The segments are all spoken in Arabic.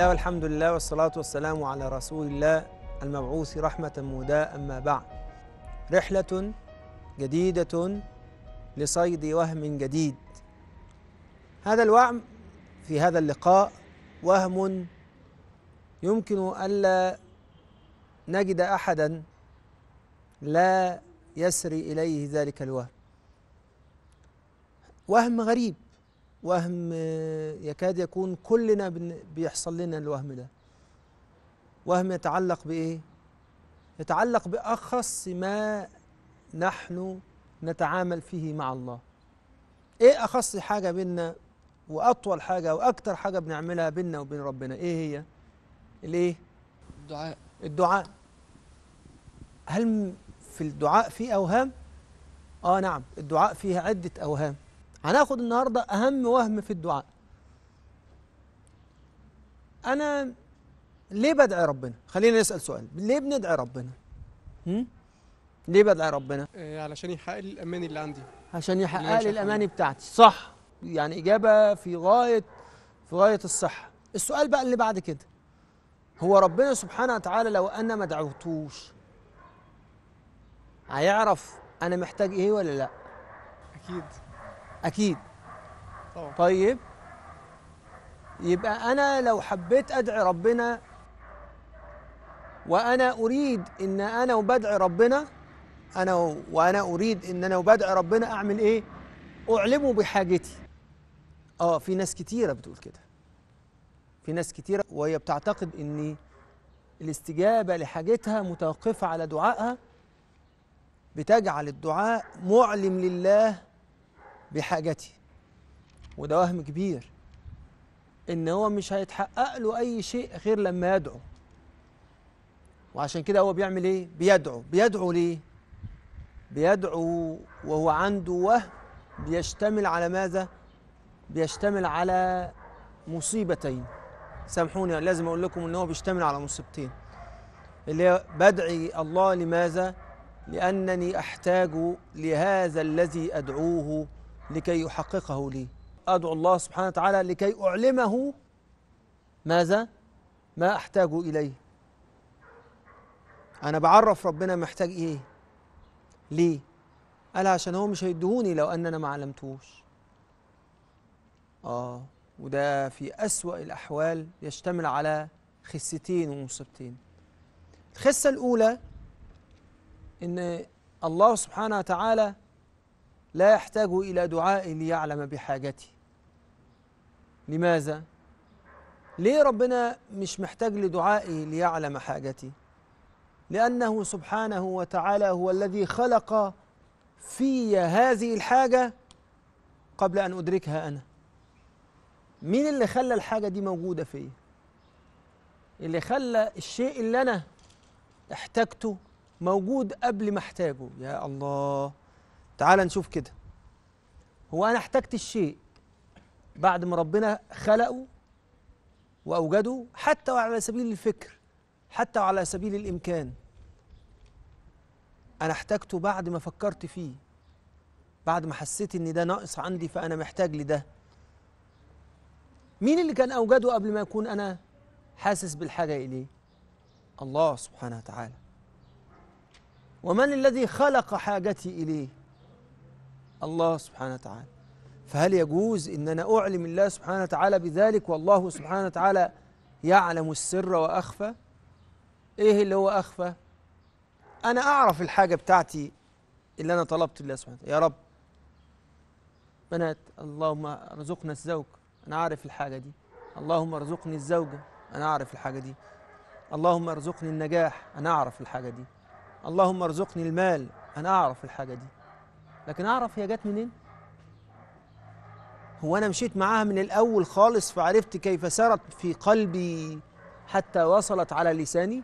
الله والحمد لله والصلاة والسلام على رسول الله المبعوث رحمة مودا أما بعد رحلة جديدة لصيد وهم جديد هذا الوهم في هذا اللقاء وهم يمكن ألا نجد أحدا لا يسري إليه ذلك الوهم وهم غريب وهم آه، يكاد يكون كلنا بيحصل لنا الوهم ده وهم يتعلق بإيه؟ يتعلق بأخص ما نحن نتعامل فيه مع الله إيه أخص حاجة بينا وأطول حاجة وأكتر حاجة بنعملها بينا وبين ربنا إيه هي؟ الإيه؟ الدعاء الدعاء هل في الدعاء في أوهام؟ آه نعم الدعاء فيه عدة أوهام هناخد النهاردة أهم وهم في الدعاء أنا ليه بدعي ربنا؟ خلينا نسأل سؤال ليه بندعي ربنا؟ هم؟ ليه بدعي ربنا؟ إيه علشان يحقق لي الأماني اللي عندي عشان يحقق لي الأماني بتاعتي صح يعني إجابة في غاية في غاية الصحة السؤال بقى اللي بعد كده هو ربنا سبحانه وتعالى لو أنا ما دعوتوش هيعرف أنا محتاج إيه ولا لأ؟ أكيد اكيد طيب يبقى انا لو حبيت ادعي ربنا وانا اريد ان انا وبدعي ربنا انا و... وانا اريد ان انا وبدعي ربنا اعمل ايه اعلمه بحاجتي اه في ناس كتيره بتقول كده في ناس كتيره وهي بتعتقد ان الاستجابه لحاجتها متوقفه على دعائها بتجعل الدعاء معلم لله بحاجتي وده وهم كبير ان هو مش هيتحقق له اي شيء غير لما يدعو وعشان كده هو بيعمل ايه بيدعو بيدعو ليه بيدعو وهو عنده وهم بيشتمل على ماذا بيشتمل على مصيبتين سامحوني لازم اقول لكم ان هو بيشتمل على مصيبتين اللي هي بدعي الله لماذا لانني احتاج لهذا الذي ادعوه لكي يحققه لي أدعو الله سبحانه وتعالى لكي أعلمه ماذا؟ ما أحتاج إليه أنا بعرف ربنا محتاج إيه ليه؟ قال عشان هو مش هيدهوني لو أن أنا ما علمتوش آه وده في أسوأ الأحوال يشتمل على خستين ومصيبتين الخسة الأولى إن الله سبحانه وتعالى لا يحتاج إلى دعاء ليعلم بحاجتي لماذا؟ ليه ربنا مش محتاج لدعائي ليعلم حاجتي لأنه سبحانه وتعالى هو الذي خلق في هذه الحاجة قبل أن أدركها أنا مين اللي خلى الحاجة دي موجودة فيا اللي خلى الشيء اللي أنا احتاجته موجود قبل ما احتاجه يا الله تعال نشوف كده هو أنا احتجت الشيء بعد ما ربنا خلقه وأوجده حتى وعلى سبيل الفكر حتى وعلى سبيل الإمكان أنا احتجته بعد ما فكرت فيه بعد ما حسيت إن ده ناقص عندي فأنا محتاج لده مين اللي كان أوجده قبل ما يكون أنا حاسس بالحاجة إليه الله سبحانه وتعالى ومن الذي خلق حاجتي إليه الله سبحانه وتعالى فهل يجوز إن أنا أعلم الله سبحانه وتعالى بذلك والله سبحانه وتعالى يعلم السر وأخفى إيه اللي هو أخفى أنا أعرف الحاجة بتاعتي اللي أنا طلبت الله سبحانه وتعالى يا رب بنات اللهم ارزقنا الزوج أنا عارف الحاجة دي اللهم ارزقني الزوجة أنا أعرف الحاجة دي اللهم ارزقني النجاح أنا أعرف الحاجة دي اللهم ارزقني المال أنا أعرف الحاجة دي لكن اعرف هي جت منين هو انا مشيت معاها من الاول خالص فعرفت كيف سرت في قلبي حتى وصلت على لساني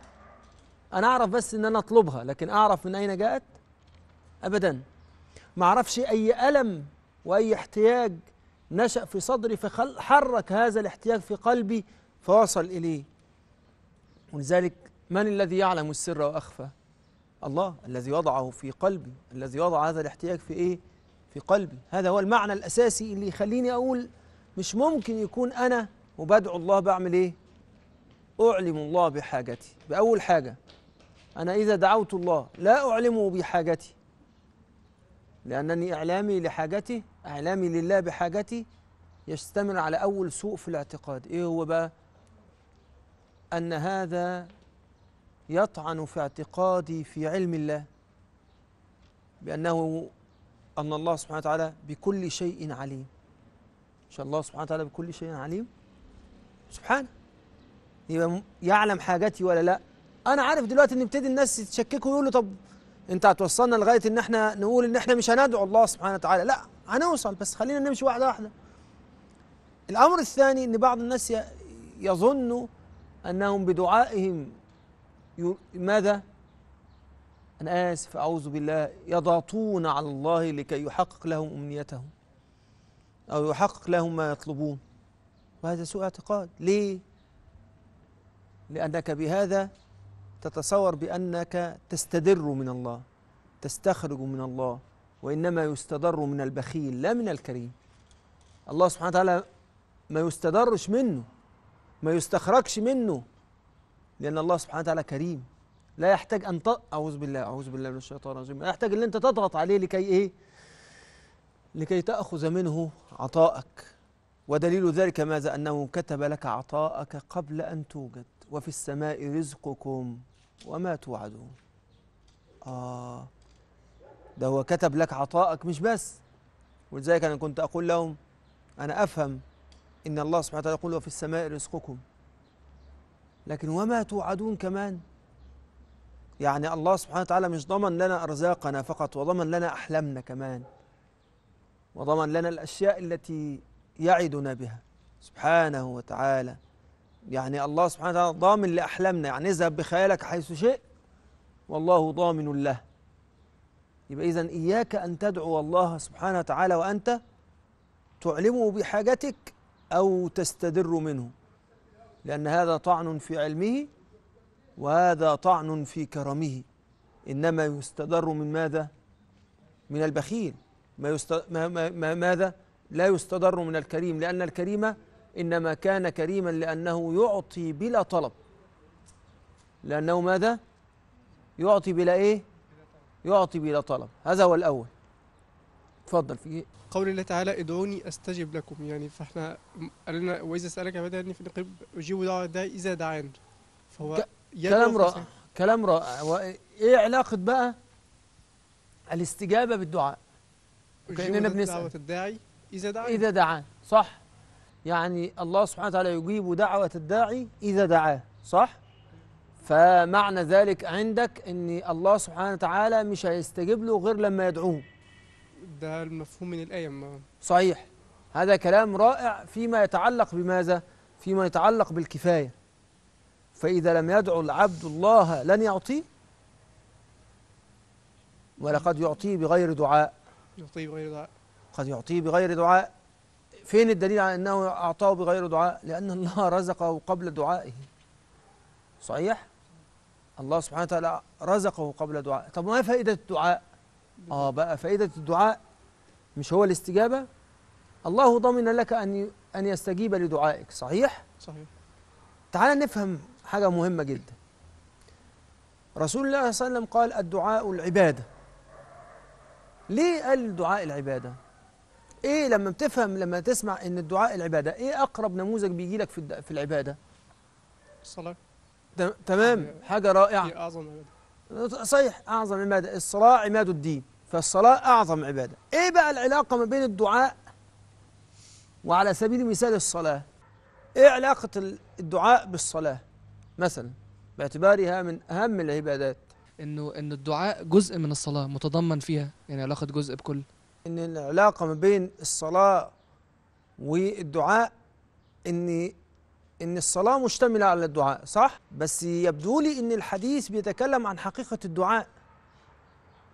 انا اعرف بس ان انا اطلبها لكن اعرف من اين جاءت ابدا ما اعرفش اي الم واي احتياج نشا في صدري فحرك هذا الاحتياج في قلبي فوصل اليه ولذلك من الذي يعلم السر واخفى الله الذي وضعه في قلبي الذي وضع هذا الاحتياج في إيه؟ في قلبي هذا هو المعنى الأساسي اللي يخليني أقول مش ممكن يكون أنا وبدعو الله بعمل إيه؟ أعلم الله بحاجتي بأول حاجة أنا إذا دعوت الله لا أعلمه بحاجتي لأنني إعلامي لحاجتي إعلامي لله بحاجتي يستمر على أول سوء في الاعتقاد إيه هو بقى أن هذا يطعن في اعتقادي في علم الله بأنه أن الله سبحانه وتعالى بكل شيء عليم مش الله سبحانه وتعالى بكل شيء عليم سبحانه يبقى يعلم حاجاتي ولا لا أنا عارف دلوقتي إن ابتدي الناس يتشككوا ويقولوا طب أنت هتوصلنا لغاية إن إحنا نقول إن إحنا مش هندعو الله سبحانه وتعالى لا هنوصل بس خلينا نمشي واحدة واحدة الأمر الثاني إن بعض الناس يظن أنهم بدعائهم ماذا أنا آسف أعوذ بالله يضغطون على الله لكي يحقق لهم أمنيتهم أو يحقق لهم ما يطلبون وهذا سوء اعتقاد ليه؟ لأنك بهذا تتصور بأنك تستدر من الله تستخرج من الله وإنما يستدر من البخيل لا من الكريم الله سبحانه وتعالى ما يستدرش منه ما يستخرجش منه لأن الله سبحانه وتعالى كريم لا يحتاج أن ت... أعوذ بالله أعوذ بالله من الشيطان الرجيم لا يحتاج أن أنت تضغط عليه لكي إيه لكي تأخذ منه عطاءك ودليل ذلك ماذا أنه كتب لك عطاءك قبل أن توجد وفي السماء رزقكم وما توعدون آه ده هو كتب لك عطاءك مش بس ولذلك أنا كنت أقول لهم أنا أفهم إن الله سبحانه وتعالى يقول وفي السماء رزقكم لكن وما توعدون كمان يعني الله سبحانه وتعالى مش ضمن لنا أرزاقنا فقط وضمن لنا أحلامنا كمان وضمن لنا الأشياء التي يعدنا بها سبحانه وتعالى يعني الله سبحانه وتعالى ضامن لأحلامنا يعني اذهب بخيالك حيث شيء والله ضامن له يبقى إذا إياك أن تدعو الله سبحانه وتعالى وأنت تعلمه بحاجتك أو تستدر منه لأن هذا طعن في علمه وهذا طعن في كرمه إنما يستدر من ماذا؟ من البخيل ما يست... ما... ما... ماذا؟ لا يستدر من الكريم لأن الكريم إنما كان كريما لأنه يعطي بلا طلب لأنه ماذا؟ يعطي بلا إيه؟ يعطي بلا طلب هذا هو الأول اتفضل في قول الله تعالى ادعوني استجب لكم يعني فاحنا قال لنا واذا سالك عبادي اني في قريب اجيب دعوه دا اذا دعان فهو كلام رائع كلام رائع وايه علاقه بقى الاستجابه بالدعاء كاننا بنسال دعوه الداعي اذا دعان اذا دعان صح يعني الله سبحانه وتعالى يجيب دعوه الداعي اذا دعاه صح فمعنى ذلك عندك ان الله سبحانه وتعالى مش هيستجيب له غير لما يدعوه ده المفهوم من الآية ما. صحيح هذا كلام رائع فيما يتعلق بماذا؟ فيما يتعلق بالكفاية فإذا لم يدعو العبد الله لن يعطيه ولقد يعطيه بغير دعاء يعطيه بغير دعاء قد يعطيه بغير دعاء فين الدليل على أنه أعطاه بغير دعاء لأن الله رزقه قبل دعائه صحيح؟ الله سبحانه وتعالى رزقه قبل دعاء طب ما فائدة الدعاء؟ اه بقى فائده الدعاء مش هو الاستجابه الله ضمن لك ان ان يستجيب لدعائك صحيح صحيح تعال نفهم حاجه مهمه جدا رسول الله صلى الله عليه وسلم قال الدعاء العباده ليه قال الدعاء العباده ايه لما بتفهم لما تسمع ان الدعاء العباده ايه اقرب نموذج بيجي لك في في العباده الصلاه تمام حاجه رائعه اعظم عباده صحيح أعظم عبادة الصلاة عماد الدين فالصلاة أعظم عبادة إيه بقى العلاقة ما بين الدعاء وعلى سبيل المثال الصلاة إيه علاقة الدعاء بالصلاة مثلا باعتبارها من أهم العبادات إنه إن الدعاء جزء من الصلاة متضمن فيها يعني علاقة جزء بكل إن العلاقة ما بين الصلاة والدعاء إن ان الصلاه مشتمله على الدعاء صح بس يبدو لي ان الحديث بيتكلم عن حقيقه الدعاء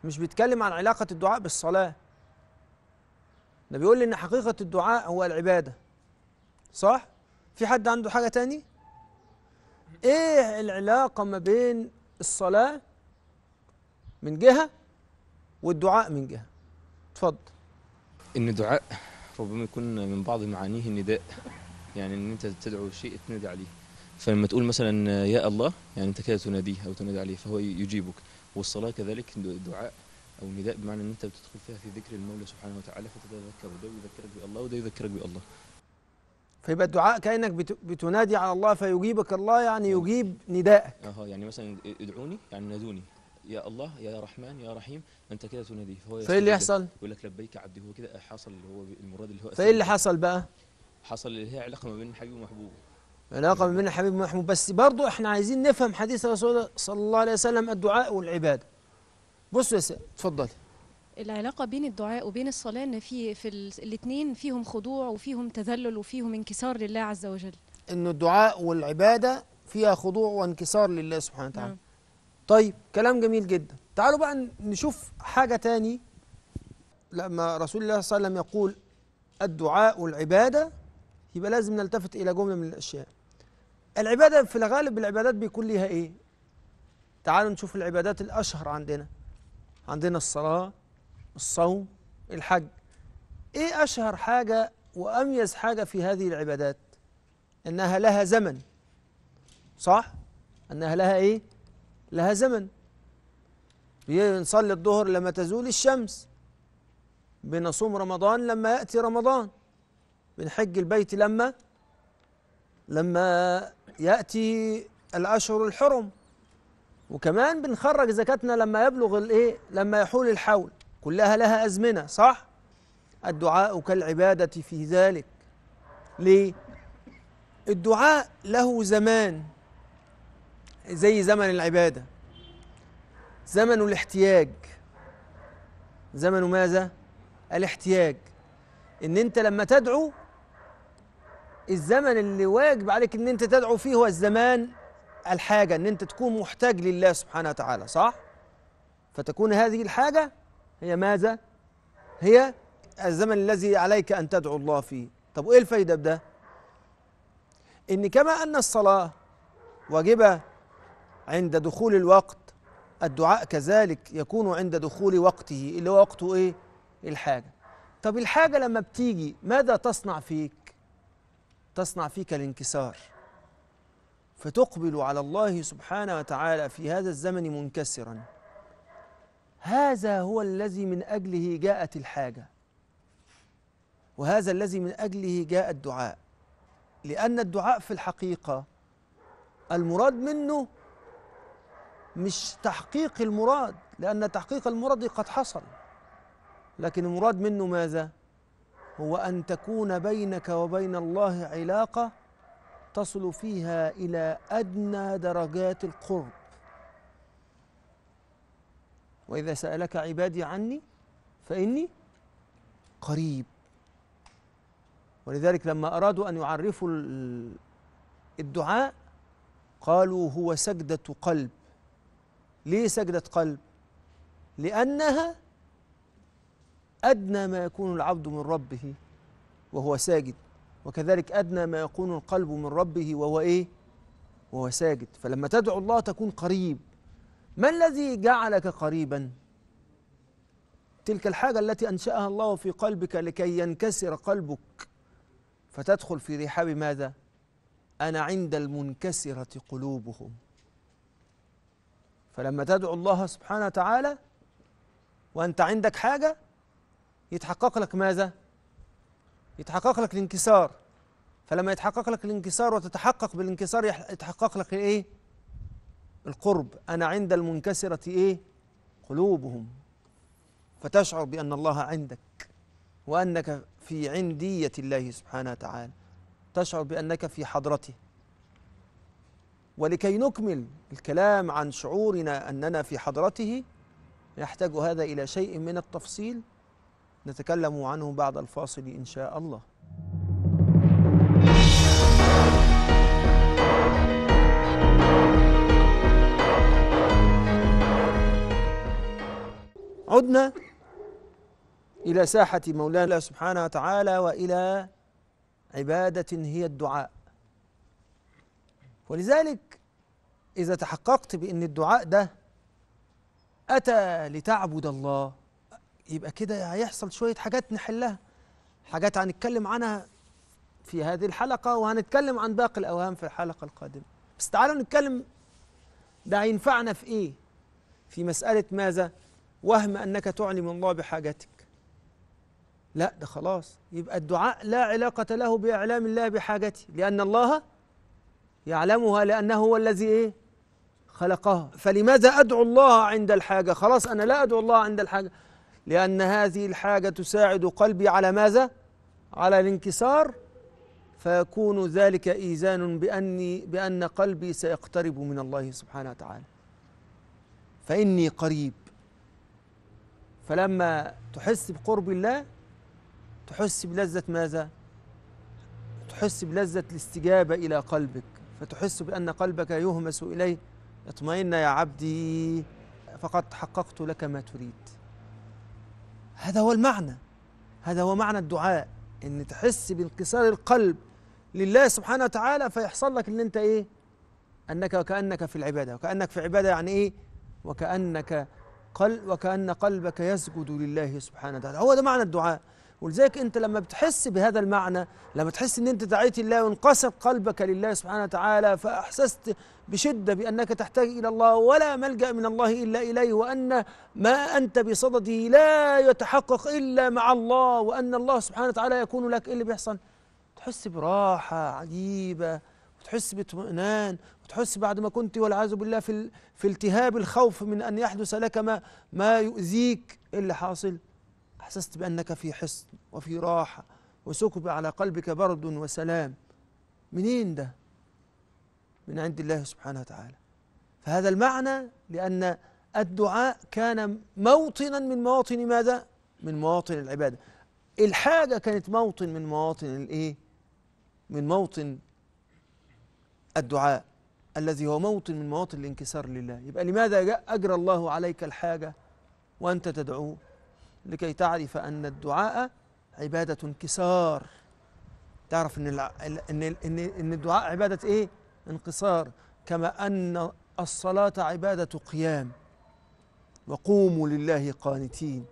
مش بيتكلم عن علاقه الدعاء بالصلاه ده بيقول لي ان حقيقه الدعاء هو العباده صح في حد عنده حاجه تاني ايه العلاقه ما بين الصلاه من جهه والدعاء من جهه اتفضل ان دعاء ربما يكون من بعض معانيه النداء يعني ان انت تدعو شيء تنادي عليه فلما تقول مثلا يا الله يعني انت كده تناديه او تنادي عليه فهو يجيبك والصلاه كذلك دعاء او نداء بمعنى ان انت بتدخل فيها في ذكر المولى سبحانه وتعالى فتتذكر وده يذكرك بالله وده يذكرك بالله فيبقى الدعاء كانك بتنادي على الله فيجيبك الله يعني, يعني يجيب ندائك اه يعني مثلا ادعوني يعني نادوني يا الله يا رحمن يا رحيم انت كده تناديه فهو فايه اللي يحصل؟ يقول لك لبيك عبدي هو كده حصل اللي هو المراد اللي هو فايه اللي حصل بقى؟ حصل اللي هي علاقه ما بين حبيب ومحبوب علاقه ما بين حبيب ومحبوب بس برضه احنا عايزين نفهم حديث الرسول صلى الله عليه وسلم الدعاء والعباده بصوا يا اتفضلي العلاقة بين الدعاء وبين الصلاة ان في في الاثنين فيهم خضوع وفيهم تذلل وفيهم انكسار لله عز وجل. ان الدعاء والعبادة فيها خضوع وانكسار لله سبحانه وتعالى. نعم. طيب كلام جميل جدا. تعالوا بقى نشوف حاجة تاني لما رسول الله صلى الله عليه وسلم يقول الدعاء والعبادة يبقى لازم نلتفت إلى جملة من الأشياء العبادة في الغالب العبادات بيكون ليها إيه تعالوا نشوف العبادات الأشهر عندنا عندنا الصلاة الصوم الحج إيه أشهر حاجة وأميز حاجة في هذه العبادات أنها لها زمن صح أنها لها إيه لها زمن بنصلي الظهر لما تزول الشمس بنصوم رمضان لما يأتي رمضان من حج البيت لما لما يأتي الأشهر الحرم وكمان بنخرج زكاتنا لما يبلغ الايه لما يحول الحول كلها لها أزمنة صح الدعاء كالعبادة في ذلك ليه الدعاء له زمان زي زمن العبادة زمن الاحتياج زمن ماذا الاحتياج ان انت لما تدعو الزمن اللي واجب عليك ان انت تدعو فيه هو الزمان الحاجة ان انت تكون محتاج لله سبحانه وتعالى صح؟ فتكون هذه الحاجة هي ماذا؟ هي الزمن الذي عليك أن تدعو الله فيه طب وإيه الفايدة بده؟ إن كما أن الصلاة واجبة عند دخول الوقت الدعاء كذلك يكون عند دخول وقته اللي هو وقته إيه؟ الحاجة طب الحاجة لما بتيجي ماذا تصنع فيك؟ تصنع فيك الانكسار فتقبل على الله سبحانه وتعالى في هذا الزمن منكسرا هذا هو الذي من أجله جاءت الحاجة وهذا الذي من أجله جاء الدعاء لأن الدعاء في الحقيقة المراد منه مش تحقيق المراد لأن تحقيق المراد قد حصل لكن المراد منه ماذا؟ هو أن تكون بينك وبين الله علاقة تصل فيها إلى أدنى درجات القرب وإذا سألك عبادي عني فإني قريب ولذلك لما أرادوا أن يعرفوا الدعاء قالوا هو سجدة قلب ليه سجدة قلب؟ لأنها أدنى ما يكون العبد من ربه وهو ساجد وكذلك أدنى ما يكون القلب من ربه وهو إيه؟ وهو ساجد فلما تدعو الله تكون قريب ما الذي جعلك قريبا؟ تلك الحاجة التي أنشأها الله في قلبك لكي ينكسر قلبك فتدخل في رحاب ماذا؟ أنا عند المنكسرة قلوبهم فلما تدعو الله سبحانه وتعالى وأنت عندك حاجة يتحقق لك ماذا؟ يتحقق لك الانكسار فلما يتحقق لك الانكسار وتتحقق بالانكسار يتحقق لك ايه؟ القرب أنا عند المنكسرة ايه؟ قلوبهم فتشعر بأن الله عندك وأنك في عندية الله سبحانه وتعالى تشعر بأنك في حضرته ولكي نكمل الكلام عن شعورنا أننا في حضرته يحتاج هذا إلى شيء من التفصيل نتكلم عنه بعد الفاصل إن شاء الله عدنا إلى ساحة مولانا سبحانه وتعالى وإلى عبادة هي الدعاء ولذلك إذا تحققت بأن الدعاء ده أتى لتعبد الله يبقى كده هيحصل شوية حاجات نحلها حاجات هنتكلم عنها في هذه الحلقة وهنتكلم عن باقي الأوهام في الحلقة القادمة بس تعالوا نتكلم ده هينفعنا في إيه في مسألة ماذا وهم أنك تعلم الله بحاجتك لا ده خلاص يبقى الدعاء لا علاقة له بإعلام الله بحاجتي لأن الله يعلمها لأنه هو الذي إيه خلقها فلماذا أدعو الله عند الحاجة خلاص أنا لا أدعو الله عند الحاجة لأن هذه الحاجة تساعد قلبي على ماذا؟ على الانكسار فيكون ذلك إيزان بأني بأن قلبي سيقترب من الله سبحانه وتعالى فإني قريب فلما تحس بقرب الله تحس بلذة ماذا؟ تحس بلذة الاستجابة إلى قلبك فتحس بأن قلبك يهمس إليه اطمئن يا عبدي فقد حققت لك ما تريد هذا هو المعنى هذا هو معنى الدعاء ان تحس بانكسار القلب لله سبحانه وتعالى فيحصل لك ان انت ايه انك وكانك في العباده وكانك في عباده يعني ايه وكانك قل وكان قلبك يسجد لله سبحانه وتعالى هو ده معنى الدعاء ولذلك انت لما بتحس بهذا المعنى لما تحس ان انت دعيت الله وانقسم قلبك لله سبحانه وتعالى فاحسست بشده بانك تحتاج الى الله ولا ملجا من الله الا اليه وان ما انت بصدده لا يتحقق الا مع الله وان الله سبحانه وتعالى يكون لك ايه اللي بيحصل؟ تحس براحه عجيبه وتحس باطمئنان وتحس بعد ما كنت والعياذ بالله في في التهاب الخوف من ان يحدث لك ما ما يؤذيك ايه اللي حاصل؟ أحسست بأنك في حصن وفي راحة وسكب على قلبك برد وسلام منين ده؟ من عند الله سبحانه وتعالى فهذا المعنى لأن الدعاء كان موطنا من مواطن ماذا؟ من مواطن العبادة الحاجة كانت موطن من مواطن الإيه؟ من موطن الدعاء الذي هو موطن من مواطن الانكسار لله يبقى لماذا أجرى الله عليك الحاجة وأنت تدعوه لكي تعرف أن الدعاء عبادة انكسار تعرف إن إن إن إن الدعاء عبادة إيه؟ انكسار كما أن الصلاة عبادة قيام وقوموا لله قانتين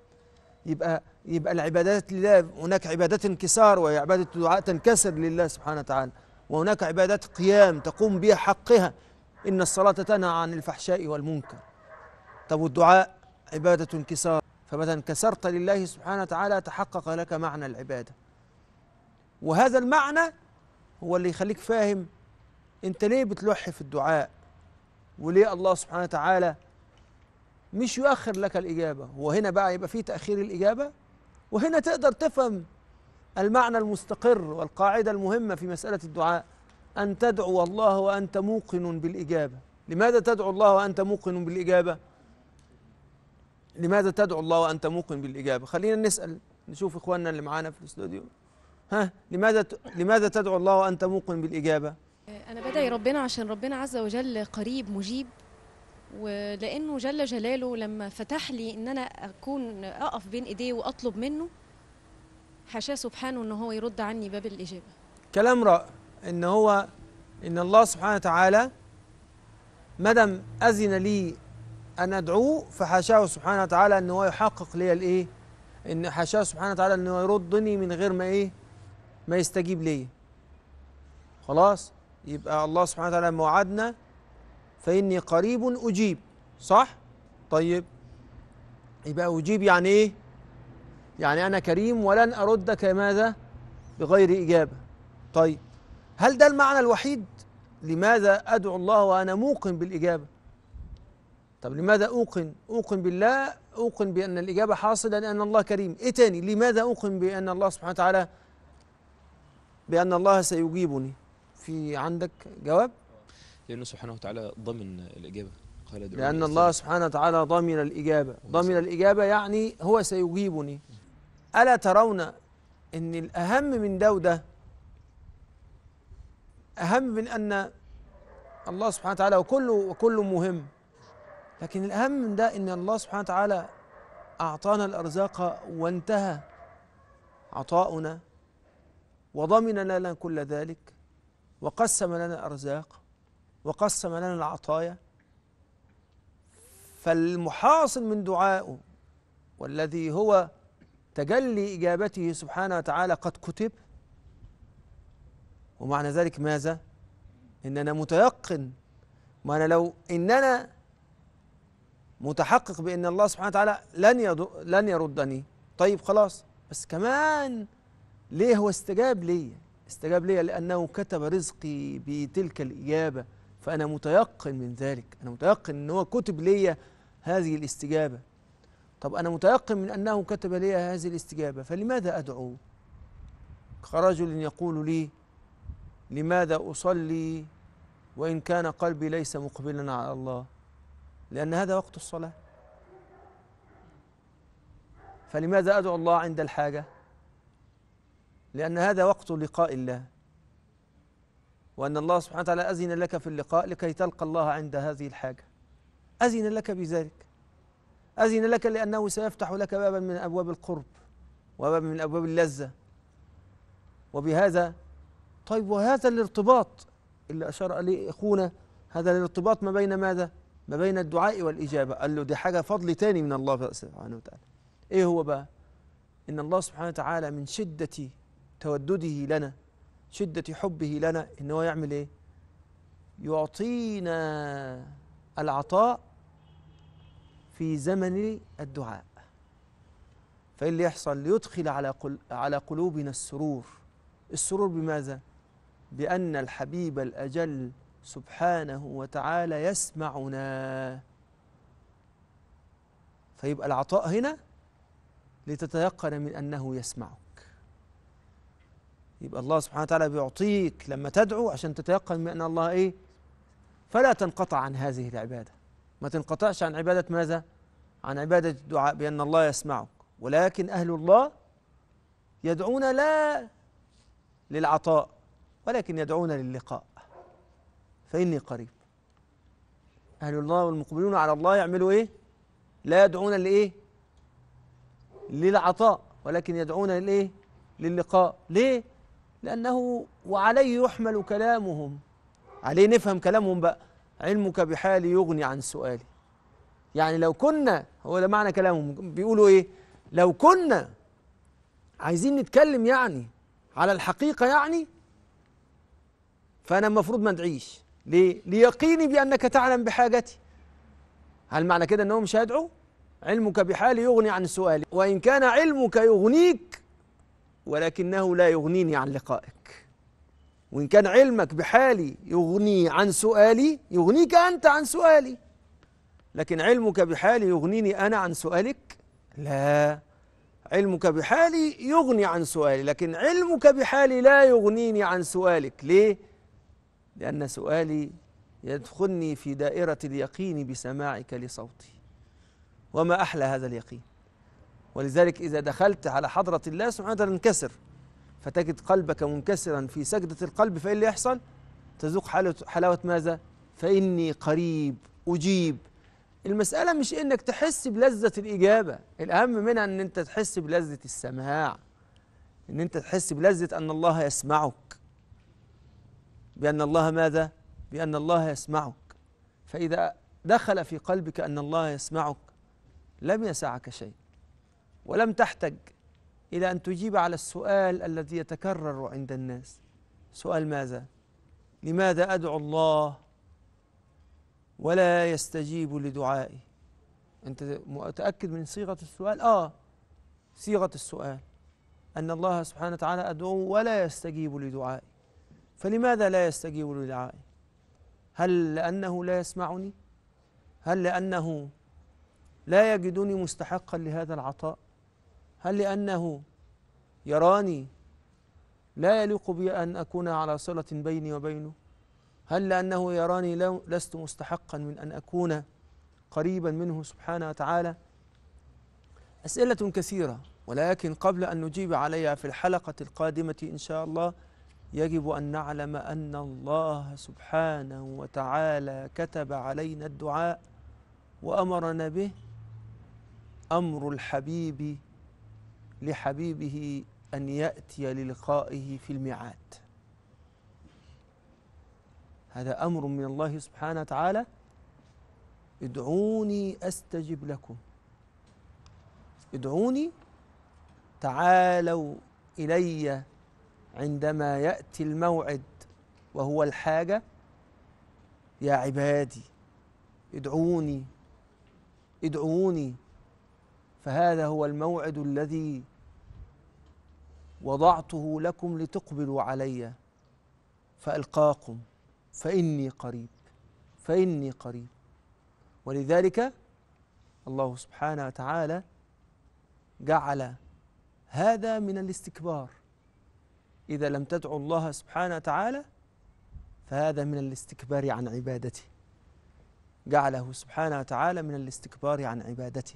يبقى يبقى العبادات لله هناك عبادات انكسار وهي عبادة الدعاء تنكسر لله سبحانه وتعالى وهناك عبادات قيام تقوم بها حقها إن الصلاة تنهى عن الفحشاء والمنكر طب والدعاء عبادة انكسار فمتى انكسرت لله سبحانه وتعالى تحقق لك معنى العبادة وهذا المعنى هو اللي يخليك فاهم انت ليه بتلح في الدعاء وليه الله سبحانه وتعالى مش يؤخر لك الإجابة وهنا بقى يبقى فيه تأخير الإجابة وهنا تقدر تفهم المعنى المستقر والقاعدة المهمة في مسألة الدعاء أن تدعو الله وأنت موقن بالإجابة لماذا تدعو الله وأنت موقن بالإجابة؟ لماذا تدعو الله وأنت موقن بالإجابة خلينا نسأل نشوف إخواننا اللي معانا في الاستوديو ها لماذا ت... لماذا تدعو الله وأنت موقن بالإجابة أنا بدعي ربنا عشان ربنا عز وجل قريب مجيب ولأنه جل جلاله لما فتح لي إن أنا أكون أقف بين إيديه وأطلب منه حاشاه سبحانه إن هو يرد عني باب الإجابة كلام رائع إن هو إن الله سبحانه وتعالى مدام أذن لي أن أدعوه فحاشاه سبحانه وتعالى أن هو يحقق لي الإيه؟ أن حاشاه سبحانه وتعالى أن هو يردني من غير ما إيه؟ ما يستجيب لي خلاص يبقى الله سبحانه وتعالى لما وعدنا فإني قريب أجيب صح؟ طيب يبقى أجيب يعني إيه؟ يعني أنا كريم ولن أردك ماذا؟ بغير إجابة طيب هل ده المعنى الوحيد؟ لماذا أدعو الله وأنا موقن بالإجابة؟ طب لماذا أوقن أوقن بالله أوقن بأن الإجابة حاصلة لأن الله كريم إيه تاني لماذا أوقن بأن الله سبحانه وتعالى بأن الله سيجيبني في عندك جواب لأنه سبحانه وتعالى ضمن الإجابة قال لأن الله سبحانه وتعالى ضمن الإجابة ضمن الإجابة يعني هو سيجيبني ألا ترون أن الأهم من دودة أهم من أن الله سبحانه وتعالى وكله وكله مهم لكن الأهم من ده إن الله سبحانه وتعالى أعطانا الأرزاق وانتهى عطاؤنا وضمن لنا كل ذلك وقسم لنا الأرزاق وقسم لنا العطايا فالمحاصل من دعائه والذي هو تجلي إجابته سبحانه وتعالى قد كتب ومعنى ذلك ماذا؟ إننا متيقن ما أنا لو إننا متحقق بان الله سبحانه وتعالى لن لن يردني طيب خلاص بس كمان ليه هو استجاب ليا استجاب ليا لانه كتب رزقي بتلك الاجابه فانا متيقن من ذلك انا متيقن ان هو كتب ليا هذه الاستجابه طب انا متيقن من انه كتب ليا هذه الاستجابه فلماذا ادعو كرجل يقول لي لماذا اصلي وان كان قلبي ليس مقبلا على الله لأن هذا وقت الصلاة فلماذا أدعو الله عند الحاجة لأن هذا وقت لقاء الله وأن الله سبحانه وتعالى أذن لك في اللقاء لكي تلقى الله عند هذه الحاجة أذن لك بذلك أذن لك لأنه سيفتح لك بابا من أبواب القرب وبابا من أبواب اللذة وبهذا طيب وهذا الارتباط اللي أشار إليه أخونا هذا الارتباط ما بين ماذا؟ ما بين الدعاء والإجابة قال له دي حاجة فضل تاني من الله سبحانه وتعالى إيه هو بقى إن الله سبحانه وتعالى من شدة تودده لنا شدة حبه لنا إن هو يعمل إيه يعطينا العطاء في زمن الدعاء فإيه اللي يحصل ليدخل على قل على قلوبنا السرور السرور بماذا؟ بأن الحبيب الأجل سبحانه وتعالى يسمعنا فيبقى العطاء هنا لتتيقن من أنه يسمعك يبقى الله سبحانه وتعالى بيعطيك لما تدعو عشان تتيقن من أن الله إيه فلا تنقطع عن هذه العبادة ما تنقطعش عن عبادة ماذا عن عبادة الدعاء بأن الله يسمعك ولكن أهل الله يدعون لا للعطاء ولكن يدعون للقاء فإني قريب أهل الله والمقبلون على الله يعملوا إيه لا يدعون لإيه للعطاء ولكن يدعون لإيه للقاء ليه لأنه وعليه يحمل كلامهم عليه نفهم كلامهم بقى علمك بحالي يغني عن سؤالي يعني لو كنا هو ده معنى كلامهم بيقولوا ايه لو كنا عايزين نتكلم يعني على الحقيقة يعني فأنا المفروض ما ادعيش ليه؟ ليقيني بأنك تعلم بحاجتي هل معنى كده أنه مش هيدعو؟ علمك بحالي يغني عن سؤالي وإن كان علمك يغنيك ولكنه لا يغنيني عن لقائك وإن كان علمك بحالي يغني عن سؤالي يغنيك أنت عن سؤالي لكن علمك بحالي يغنيني أنا عن سؤالك لا علمك بحالي يغني عن سؤالي لكن علمك بحالي لا يغنيني عن سؤالك ليه؟ لأن سؤالي يدخلني في دائرة اليقين بسماعك لصوتي وما أحلى هذا اليقين ولذلك إذا دخلت على حضرة الله سبحانه وتعالى انكسر فتجد قلبك منكسرا في سجدة القلب فإيه اللي يحصل؟ تذوق حلاوة ماذا؟ فإني قريب أجيب المسألة مش إنك تحس بلذة الإجابة الأهم منها إن أنت تحس بلذة السماع إن أنت تحس بلذة أن الله يسمعك بأن الله ماذا بأن الله يسمعك فإذا دخل في قلبك أن الله يسمعك لم يسعك شيء ولم تحتج إلى أن تجيب على السؤال الذي يتكرر عند الناس سؤال ماذا لماذا أدعو الله ولا يستجيب لدعائي أنت متأكد من صيغة السؤال آه صيغة السؤال أن الله سبحانه وتعالى أدعوه ولا يستجيب لدعائي فلماذا لا يستجيب لدعائي هل لأنه لا يسمعني هل لأنه لا يجدني مستحقا لهذا العطاء هل لأنه يراني لا يليق بي أن أكون على صلة بيني وبينه هل لأنه يراني لست مستحقا من أن أكون قريبا منه سبحانه وتعالى أسئلة كثيرة ولكن قبل أن نجيب عليها في الحلقة القادمة إن شاء الله يجب أن نعلم أن الله سبحانه وتعالى كتب علينا الدعاء وأمرنا به أمر الحبيب لحبيبه أن يأتي للقائه في الميعاد هذا أمر من الله سبحانه وتعالى ادعوني أستجب لكم ادعوني تعالوا إلي عندما يأتي الموعد وهو الحاجة يا عبادي ادعوني ادعوني فهذا هو الموعد الذي وضعته لكم لتقبلوا علي فألقاكم فإني قريب فإني قريب ولذلك الله سبحانه وتعالى جعل هذا من الاستكبار إذا لم تدعو الله سبحانه وتعالى فهذا من الاستكبار عن عبادته جعله سبحانه وتعالى من الاستكبار عن عبادته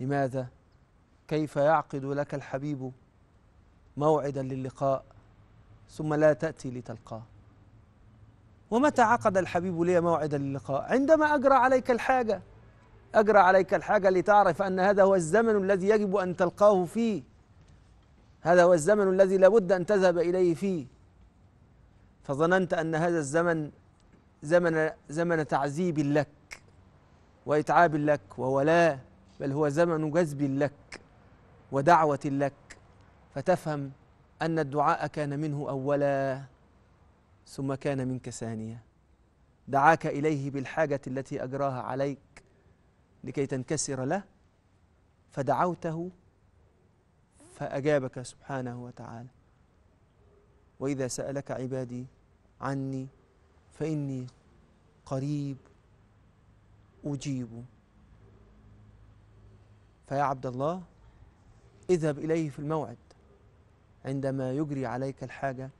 لماذا كيف يعقد لك الحبيب موعدا للقاء ثم لا تأتي لتلقاه ومتى عقد الحبيب لي موعدا للقاء عندما أجرى عليك الحاجة أجرى عليك الحاجة لتعرف أن هذا هو الزمن الذي يجب أن تلقاه فيه هذا هو الزمن الذي لابد أن تذهب إليه فيه فظننت أن هذا الزمن زمن زمن تعذيب لك وإتعاب لك وهو لا بل هو زمن جذب لك ودعوة لك فتفهم أن الدعاء كان منه أولا ثم كان منك ثانية دعاك إليه بالحاجة التي أجراها عليك لكي تنكسر له فدعوته فأجابك سبحانه وتعالى وإذا سألك عبادي عني فإني قريب أجيب فيا عبد الله اذهب إليه في الموعد عندما يجري عليك الحاجة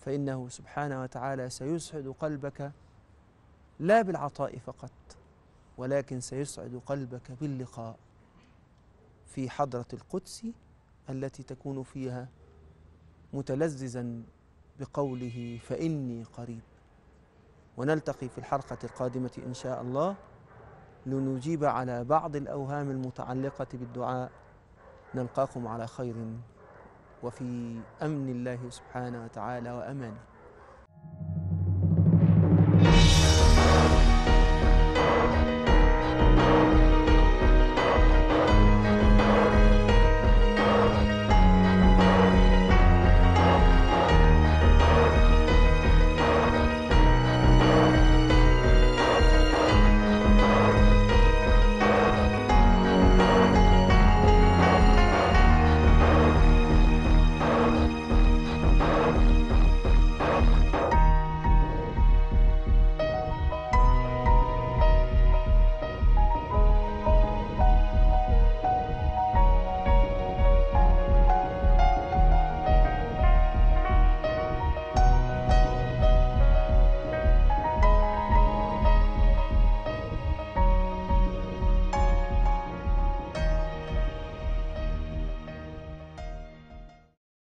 فإنه سبحانه وتعالى سيسعد قلبك لا بالعطاء فقط ولكن سيسعد قلبك باللقاء في حضرة القدس التي تكون فيها متلذذا بقوله فإني قريب ونلتقي في الحلقة القادمة إن شاء الله لنجيب على بعض الأوهام المتعلقة بالدعاء نلقاكم على خير وفي أمن الله سبحانه وتعالى وأمانه